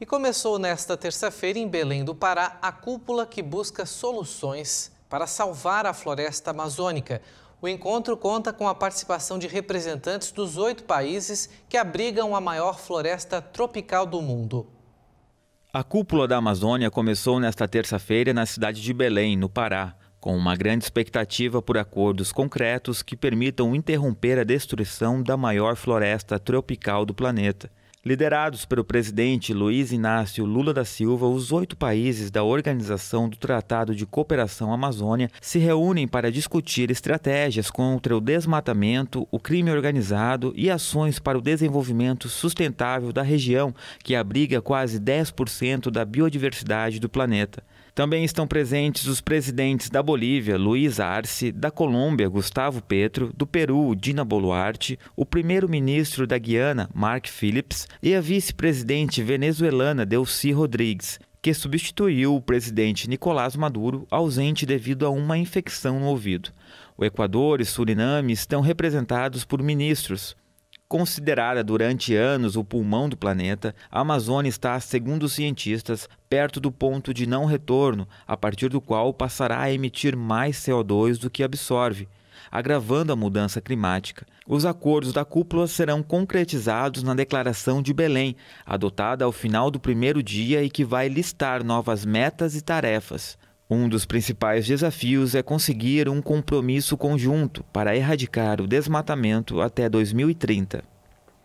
E começou nesta terça-feira, em Belém do Pará, a cúpula que busca soluções para salvar a floresta amazônica. O encontro conta com a participação de representantes dos oito países que abrigam a maior floresta tropical do mundo. A cúpula da Amazônia começou nesta terça-feira na cidade de Belém, no Pará, com uma grande expectativa por acordos concretos que permitam interromper a destruição da maior floresta tropical do planeta. Liderados pelo presidente Luiz Inácio Lula da Silva, os oito países da Organização do Tratado de Cooperação Amazônia se reúnem para discutir estratégias contra o desmatamento, o crime organizado e ações para o desenvolvimento sustentável da região, que abriga quase 10% da biodiversidade do planeta. Também estão presentes os presidentes da Bolívia, Luiz Arce, da Colômbia, Gustavo Petro, do Peru, Dina Boluarte, o primeiro-ministro da Guiana, Mark Phillips, e a vice-presidente venezuelana Delcy Rodrigues, que substituiu o presidente Nicolás Maduro, ausente devido a uma infecção no ouvido. O Equador e Suriname estão representados por ministros. Considerada durante anos o pulmão do planeta, a Amazônia está, segundo os cientistas, perto do ponto de não retorno, a partir do qual passará a emitir mais CO2 do que absorve agravando a mudança climática. Os acordos da cúpula serão concretizados na Declaração de Belém, adotada ao final do primeiro dia e que vai listar novas metas e tarefas. Um dos principais desafios é conseguir um compromisso conjunto para erradicar o desmatamento até 2030.